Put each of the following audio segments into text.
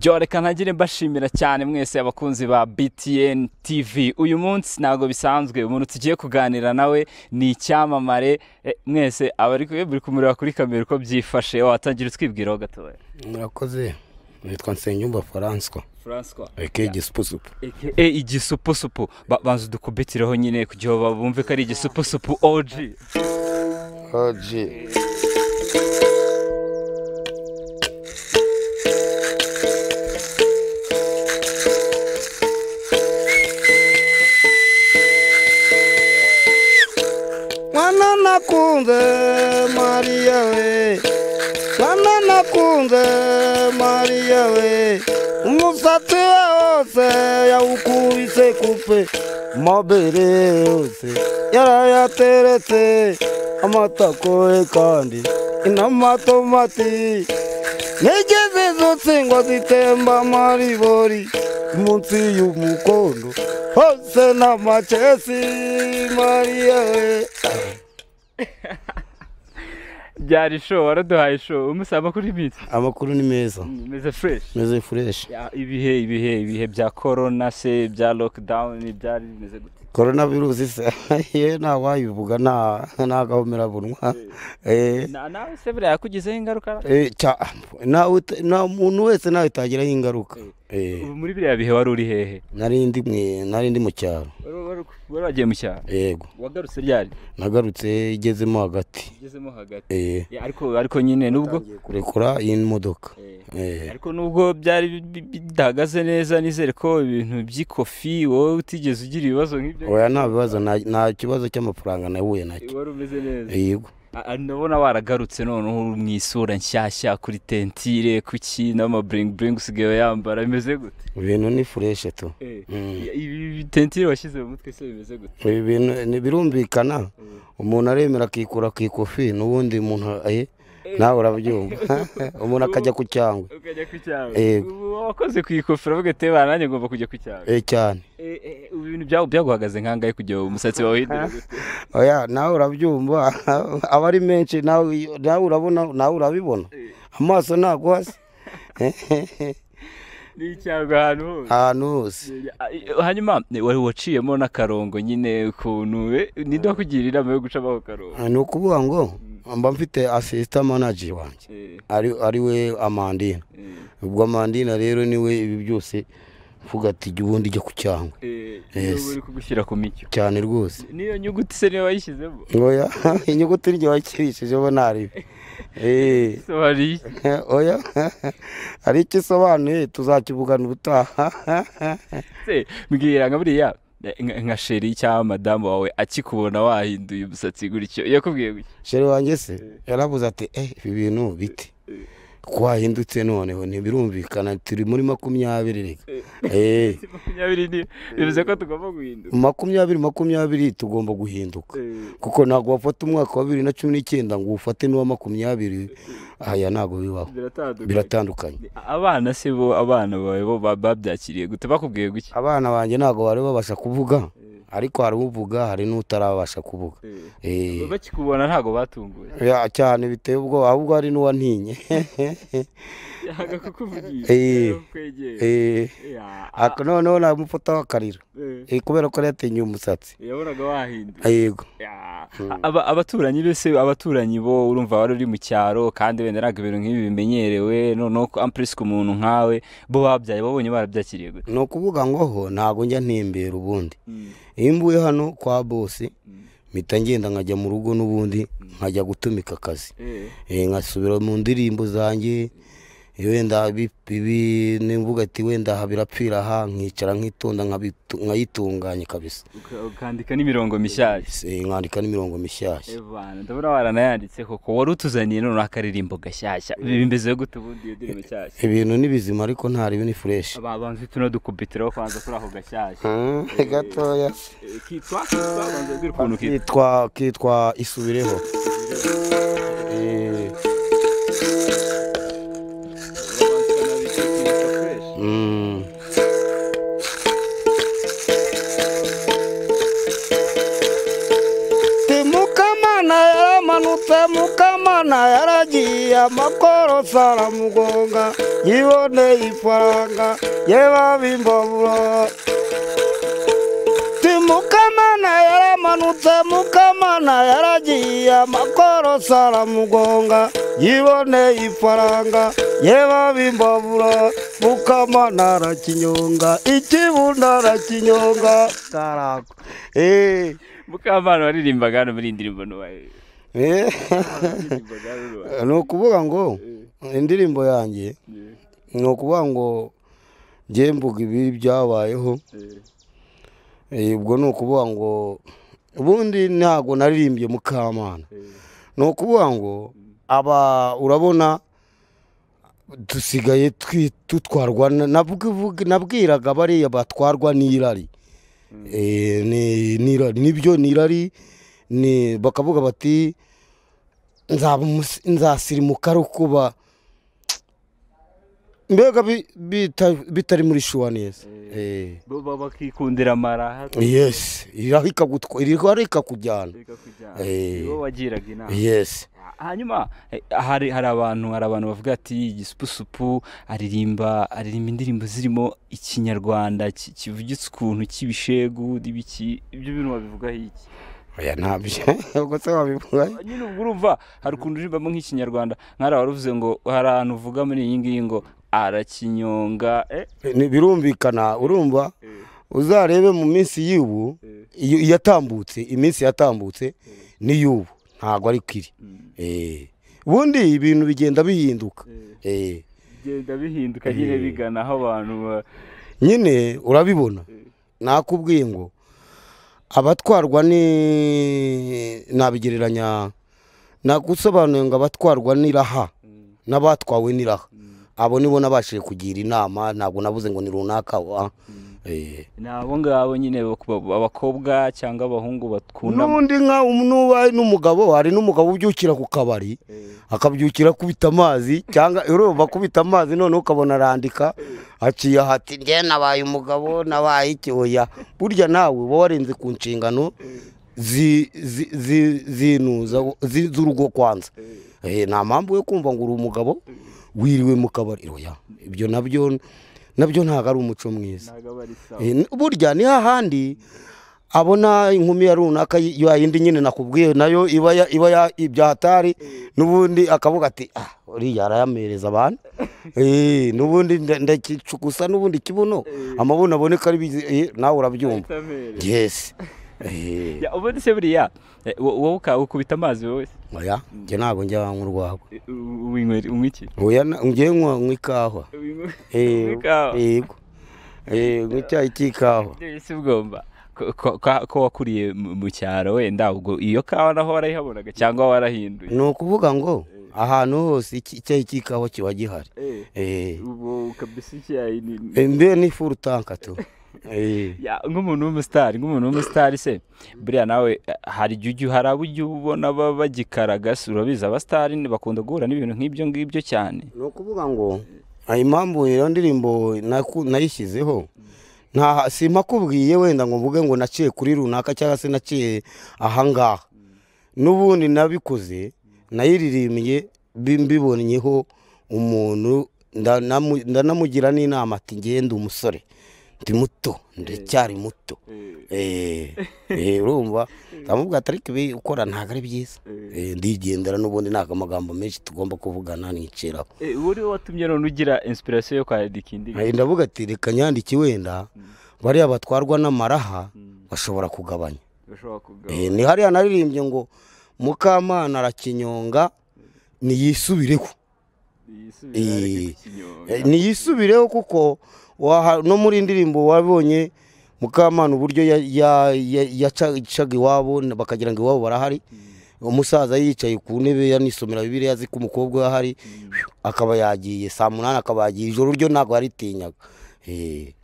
byoreka ntagire mbashimira cyane mwese abakunzi ba btn tv uyu munsi ntabwo bisanzwe umuntu tugiye kuganira nawe ni icyamamare eh, mwese abari eh, buri kumureba kuri kamera uko byifashe watangira utwibwiraho gatoya murakoze nitwa nsenyumba faranswa eke igisupusupu eke eh, igisupusupu banza udukubitireho nyine kugira ngo bumve ko ari igisupusupu oji oji nakunze mariya we bana nakunze mariya we umusatsi we wose yawukubise kupe amabere yose yarayateretse amatako ye kandi inamatomati ntigeze zose ngo zitemba amaribori munsi y'umukondo hose n'amacesi mariya we byari show waraduhaye show umusaba amakuru y'imiti amakuru ni meza mm, meze fureshi meze fureshi ibihe ibihe ibihe bya korona se bya lokidawuni byari bimeze gute korona virusi se yewe nta wayivuga nta gahomerabunwa eh. eh. nawe se buriya yakugizeho ingaruka nta eh, muntu wese nawe itagiraho ingaruka Eh. muri biriya bihe wari uri hehe nari ndi mu cyaro wari wagiye mu cyaro yego wagarutse ryari nagarutse igezemo hagati igezemo hagati eh. Eh, ariko nyine nubwo kurekura iyi modoka ariko nubwo byari bidahagaze neza nizere ko ibintu by'ikofi wowe utigeze ugira ibibazo nk'ibyo oya nta bibazo nta kibazo cy'amafaranga nahuye nacyo wari umeze neza yego ndabona baragarutse noneho mu isura nshyashya kuri tentire kuki n'amaburingi usigaye yambara bimeze gute ibintu ni fureshe tu eh, mm. tentire washyize mu mutwe se bimeze gute ibi bintu birumvikana eh. umuntu aremera akikura ku ikofi n'ubundi muntu aye eh, Eh. nawe urabyumva umuntu akajya ku cyangwa ukajya ku eh. wakoze ku ikofi uravuga ati nanjye ngomba kujya ku cyangwe eh, cyane ibintu byaguhagaze nkangahe kugira umusatsi wawe oya nawe urabyumva aba ari menshi nawe urabona nawe urabibona amaso ntabwo hasi ni icyangwe ahantu hose ahantu hose hanyuma wari waciyemo n'akarongo nyine ukuntu nidakugirira inama yo gucamo ako karongo ah, ni ukuvuga ngo mba mfite asisita manaji wanjye eh. ari we amandina eh. ubwo amandina rero niwe ibi byose mvuga ati jya ubundi jya ku cyangwa eh, uri cyane rwose niyo nyuguti se niyo wayishyizemo oya inyuguti iryo wayishyirishijeho ntaribi oya hari icyo isobanuye tuzakivugana ubutaha mbwira nka sheri cyangwa madamu wawe akikubona wahinduye umusatsi gutyo yakubwiye gutya sheri wanjye se yarabuze ati eh, ibi bintu bite eh, eh. twahindutse noneho ntibirumvikana turi muri makumyabiri eh. eh. reka makumyabiri makumyabiri tugomba guhinduka eh. kuko ntabwo wafata umwaka wa bibiri na cumi n'icyenda ngo ufate n'uwa makumyabiri aya ntabwo bibaho biratandukanye abana si bo abana bawe bo babyakiriye gute bakubwiye gutya abana banjye ntabwo bari babasha kuvuga ariko hari uvuga hari n'utarabasha kuvuga eh, eh. bakikubona ntabwo batunguye cyane biteye ubwo ahubwo hari n'uwantinye yanga kukuvugisha eh. ah, ah. noneho namufataho akarira kubera ko yatinye umusatsi ah, hmm. abaturanyi rero se abaturanyi bo urumva wari uri mu cyaro kandi wenda ntabwo ibintu nk'ibi bimenyerewe noneho ampuresi ku umuntu nkawe bo babyaye babonye barabyakiriye gute ni ukuvuga ngo ho ntabwo njya ntembera ubundi hmm. iyo mvuye hano kwa bose mm. mpita ngenda nkajya mu rugo n'ubundi mm. nkajya gutumika akazi eh. eh, nkasubira mu ndirimbo zanjye mm. wenda nimvuga ati wenda aha birapfira aha nkicara nkitonda nkayitunganya kabisa ukandika n'imirongo mishyashya nkandika n'imirongo mishyashya ndabona waranayanditse koko wari utuzaniye noneho akaririmbo gashyashya eh. bimeze gute ubundi iyo ndirimbo nshyashya ibintu n’ibizima ariko nta ribi ni fureshi abanza tuno dukubitiraho kwanza kuri ako gashyashya hmm, eh, eh, gatoya kitwa kitwa isubireho umwana yaragiye amakorosi aramugonga yiboneye ifaranga ye babimbabura mukamana yaramanutse mukamana yaragiye amakorosi aramugonga yiboneye ifaranga ye babimbabura mukamana arakinyonga ikibunda arakinyonga eh. mukamana waririmbaga hano muri indirimbo ntubaye Eh. ni ukuvuga eh, ngo eh. indirimbo yanjye ni ukuvuga ngo mvuga ibi byabayeho ubwo ni ukuvuga ngo ubundi ntabwo naririmbye mukamana ni ukuvuga ngo mm. aba urabona dusigaye dutwarwa nabwiraga bariya batwarwa n'irari mm. nibyo n'irari bakavuga bati nzasirimuka ari ukuba mbega bitari muri shuwa neza eh, eh. bakikundira amara yesi irahora ikakujyana wagiraga eh. inama yesi hanyuma hari abantu hari abantu bavuga ati igisupusupu aririmba aririmba indirimbo zirimo ikinyarwanda kivugitse ukuntu cy'ibishegu ibyo bintu babivugaho iki oya ntabyo ubwo se wabivuga nyine ubwo urumva hari ukuntu uririmba nk'ikinyarwanda nkariya waruvuze ngo hari ahantu uvuga muri iyi ngiyi ngo arakinyonga eh? birumvikana urumva eh. uzarebe mu minsi y'ubu eh. yatambutse iminsi yatambutse n'iy'ubu ntabwo ari kwiri hmm. ubundi ibintu bigenda bihinduka bigenda bihinduka nyine bigana aho abantu nyine urabibona nakubwiye ngo abatwarwa ni nabigereranya nagusobanuye ngo abatwarwa n'iraha mm. n'abatwawe n'iraha mm. abo nibo nabashije kugira inama ntabwo nabuze ngo ni runaka wa. Mm. Eh. ni abo ngabo nyine abakobwa cyangwa abahungu bakunda n'undi nk'ubaye n'umugabo hari n'umugabo ubyukira ku kabari eh. akabyukira akubita amazi cyangwa urumva akubita amazi noneho ukabona arandika haciye eh. hati njye nabaye umugabo nabaye ikihoya burya nawe uba warenze ku nshingano zinuza z'urugo kwanza nta mpamvu yo kumva ngo uri umugabo wiriwe mu kabari ibyo nabyo nabyo ntabwo ari umuco mwiza eh, burya ni hahandi abona inkumi ya runaka ya yindi nyine nakubwiye nayo iba iba ya ibyahatari eh. n'ubundi akavuga ati ah uriya arayamereza abantu eh, n'ubundi ndagicugusa n'ubundi kibuno amabuno aboneka ari nawe urabyumva yesi ubundi se buriya Eh, wowe ukawukubita amazi wowe oya njye ntabwo njya banywa urwagwa unywa iki ngiye nywa eh, ikawa yego eh, nywa icyayi cy'ikawa si bwomba ko wakuriye mu cyaro wenda ubwo iyo kawa naho warayihabonaga cyangwa warahinduye ni ukuvuga ngo ahantu hose icyayi cy'ikawa kiba gihari mbe ni furu tu nk'umuntu w'umusitari nk'umuntu w'umusitari se buriya nawe hari igihe haraba ujya ubona bagikaraga urabizi abasitari bakunda guhura n'ibintu nk'ibyo ngibyo cyane ni ukuvuga ngo mpamvu iyo ndirimbo nayishyizeho simakubwiye wenda ngo mvuge ngo naciye kuri runaka cyangwa se naciye ahangaha n'ubundi nabikoze nayiririmbye mbibonyeho umuntu ndanamugira n'inama ati ngende umusore ndi muto ndacyari eh. muto eh. Eh, urumva ndamubwira atari tube ukora ntabwo ari byiza ndigendera n'ubundi ntabwo amagambo menshi tugomba kuvugana niciraho uri watumye none ugira inspiration yo kwandika indirimbo ndavuga ati reka nyandike wenda hmm. bariya batwarwa n'amaraha hmm. bashobora kugabanya ni hariya naririmbye ngo mukamana arakinyonga hmm. niyisubireho niyisubireho kuko no muri indirimbo wabonye mukamana uburyo yacaga iwabo bakagira ngo iwabo barahari mm. umusaza yicaye ku ntebe yanisomera bibiri azi ko umukobwa ahari mm. akaba yagiye saa munani akaba yagiye ijoro ryo ntabwo yaritinyaga eh.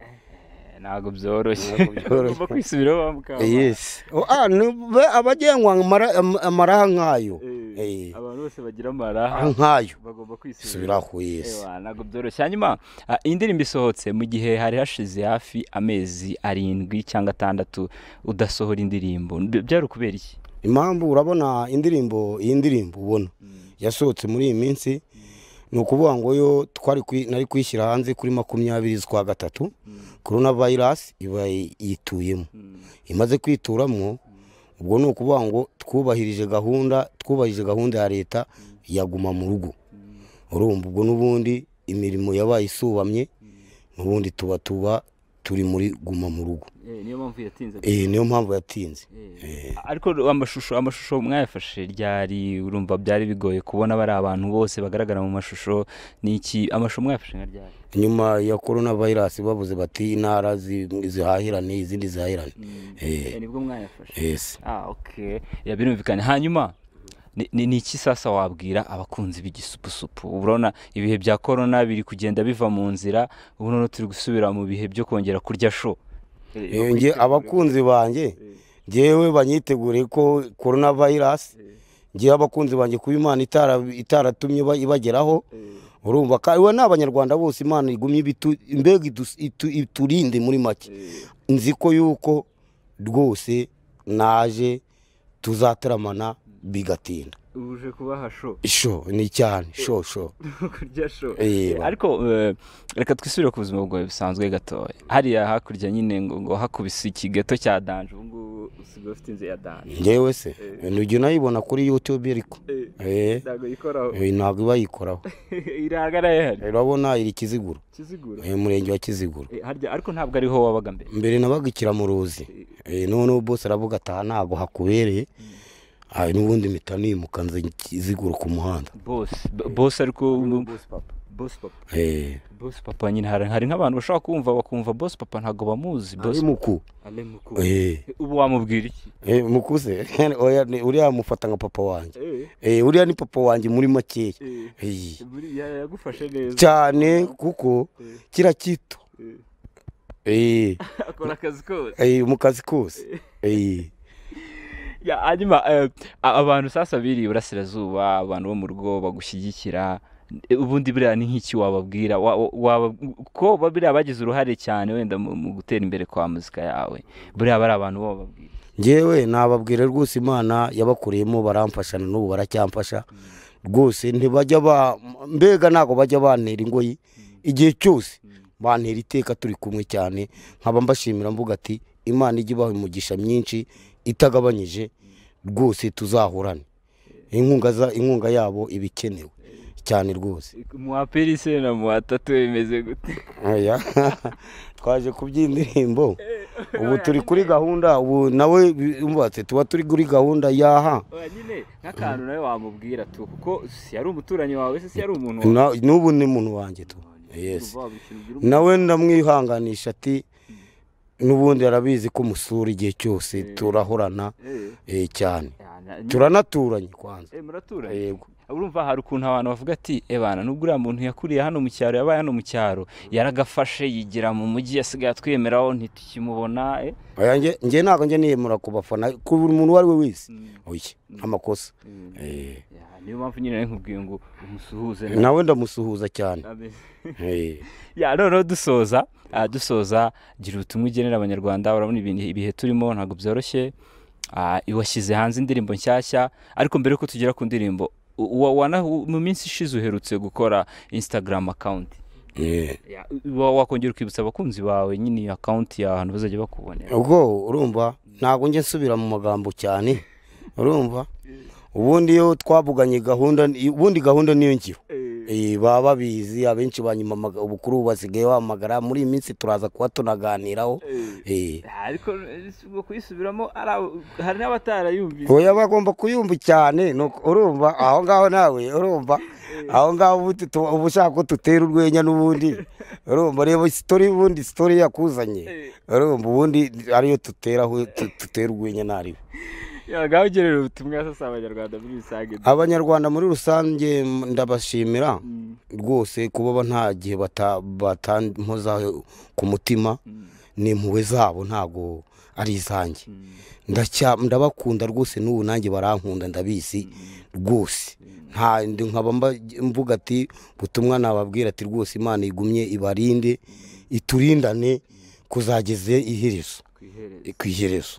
ntabwo byoroshye ugomba kwisubiraho bamukamara oh, ah, abagenwa amaraha nk'ayo eh, eh. abantu bose bagira amaraha ah, nk'ayo bagomba kwisubiraho eh, ntabwo byoroshye hanyuma ah, indirimbo isohotse mu gihe hari hashize hafi amezi arindwi cyangwa atandatu udasohora indirimbo byari ukubera iki impamvu urabona indirimbo iyi ndirimbo ubona hmm. yasohotse muri iyi minsi ni ukuvuga ngo yo twari nari kwishyira hanze kuri makumyabiri z'ukwa gatatu korona vayirasi iba yituyemo mm. imaze kwituramo ubwo ni ukuvuga ngo twubahirije gahunda twubahirije gahunda ya leta yaguma mu rugo mm. urumva ubwo n'ubundi imirimo yabaye isubamye mm. n'ubundi tuba tuba turi muri guma mu rugo eh, niyo mpamvu yatinze eh, eh. ariko amashusho amashusho mwayafashe ryari urumva byari bigoye kubona bari abantu bose bagaragara mu mashusho n'iki amashusho mwayafashe nka ryari nyuma ya korona vayirasi bavuze bati intara zihahirane izindi zihahirane mm. nibwo mwayafashe ah, birumvikanye hanyuma ni iki sasa wabwira abakunzi b'igisupusupu urabona ibihe bya korona biri kugenda biva mu nzira ubu noneho turi gusubira mu bihe byo kongera kurya sho eh, eh, abakunzi banjye eh. ngewe banyitegure ko korona vayirasi ngewe abakunzi banjye kuba imana itaratumye ibageraho urumva we ni abanyarwanda bose imana igumye mbega iturinde muri make nzi ko yuko rwose naje tuzataramana bigatinda uje kubaha sho isho ni cyane sho sho kurya sho ariko eh, reka twisubire ku buzima bwawe busanzwe gatoya hariya hakurya nyine ngo hakubise ikigeto cya danje ubu ngubu usigaye ufite inzu ya danje ngewe se eh. ntujya unayibona kuri yutube ariko eh. ntabwo iba yikoraho urabona iri kiziguro kiziguro umurenge wa kiziguro ariko ntabwo ariho wabaga mbere mbere nabaga ikiramuruzi noneho bose aravuga ataha ntabwo hakubereye mm. aha n'ubundi impeta nimuka zigura ku muhanda bose ariko bosi papa bosi eh. papa nyine hari nk'abantu bashobora kumva bakumva bosi papa ntabwo bamuzi bosi muku eh. ubu wamubwira iki eh, mukuze uriya mufata nka papa wanjye uriya ni papa wanjye muri makeya yagufashe neza cyane kuko kira kito mu kazi kose hanyuma eh, abantu sasa biri iburasirazuba abantu bo mu rugo bagushyigikira ubundi buriya ni nk'iki wababwira ko buriya bagize uruhare cyane wenda mu gutera imbere kwa muzika yawe buriya bari abantu bo bababwira ngewe nababwira rwose imana yabakuriyemo baramfasha n'ubu baracyamfasha rwose ntibajya ba mbega ntabwo bajya bantera ingoyi igihe cyose bantera iteka turi kumwe cyane nkaba mbashimira mvuga ati imana ijya ibaha umugisha myinshi itagabanyije rwose tuzahorane inkunga inkunga yabo iba ikenewe cyane rwose muha perise na muha bimeze gute twaje kuby'indirimbo ubu turi kuri gahunda ubu nawe yubatse tuba turi kuri gahunda yaha nyine nk'akantu nawe wamubwira tu kuko yari umuturanyi wawe se yari umuntu wawe n'ubu ni umuntu wanjye tu nawe ndamwihanganisha ati n'ubundi arabizi ko musura igihe cyose eh. turahorana eh. Eh, cyane turanaturanye kwanza urumva hari ukuntu abantu bavuga ati ebana nubwo uriya muntu yakuriye hano mu cyaro yabaye hano mu cyaro mm. yaragafashe yigira mu mujyi yasigaye atwemeraho ntitukimubona njye ntabwo nge niyemura ku bafana ku buri muntu uwo ari we wese mm. amakosa mm. niyo mpamvu nyine nkubwiye ngo umusuhuze nawe ndamusuhuza cyane eh. noneho dusoza ah, dusoza gira ubutumwa ugenera abanyarwanda urabona ibihe turimo ntabwo byoroshye ah, washyize hanze indirimbo nshyashya ariko mbere yuko tugera ku ndirimbo mu minsi ishize uherutse gukora instagram akawunti eh. wakongera ukibutsa abakunzi bawe nyine akawunti yawe ahantu bazajya bakubonera ubwo urumva ntabwo njye nsubira mu magambo cyane urumva eh. ubundi iyo twavuganye gahunda ubundi gahunda niyo ngiro eh. eh, baba babizi abenshi banyuma ubukuru basigaye bamagara muri iyi minsi turaza kuba tunaganiraho eh. ariko kuyisubiramo hari n'abatarayumvise oya bagomba kuyumva cyane urumva aho ngaho nawe urumva aho ngaho uba ushaka ko dutera urwenya n'ubundi urumva reba sitori ubundi sitori yakuzanye urumva ubundi ariyo dutera urwenya ntariwe ngaho ugerera ubutumwa sasa abanyarwanda muri rusange abanyarwanda muri rusange ndabashimira mm. rwose kuba nta gihe batampoza ku mutima mm. impuhwe zabo ntabwo ari izanjye mm. ndabakunda rwose n'ubu nanjye barankunda ndabizi rwose nta nkaba mvuga ati butumwa nababwira ati rwose imana igumye ibarinde iturindane kuzageze iherezo ku iherezo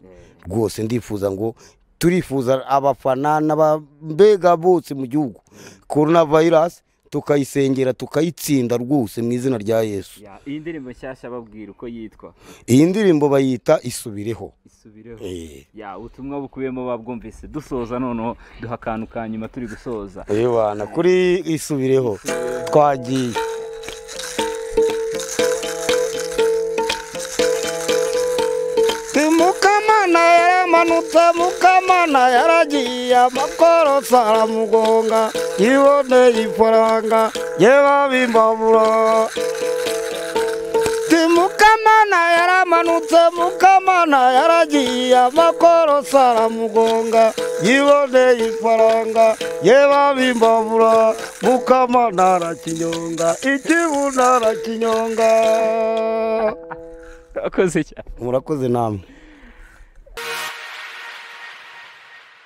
rwose ndifuza ngo turifuza abafana n'abambega bose mu gihugu korona vayirasi tukayisengera tukayitsinda rwose mu izina rya yesu iyi ndirimbo nshyashya babwira uko yitwa iyi ndirimbo bayita isubireho eh. ubutumwa bukubiyemo babwumvise dusoza noneho duha akantu ka nyuma turi gusoza kuri isubireho twagiye mukamana yaramanutse mukamana yaragiye amakorosa aramugonga yiboneye ifaranga yebabimbabura mukamana yaramanutse mukamana yaragiye amakorosa aramugonga yiboneye ifaranga yebabimbabura mukamana arakinyonga ikibuna arakinyonga murakoze namwe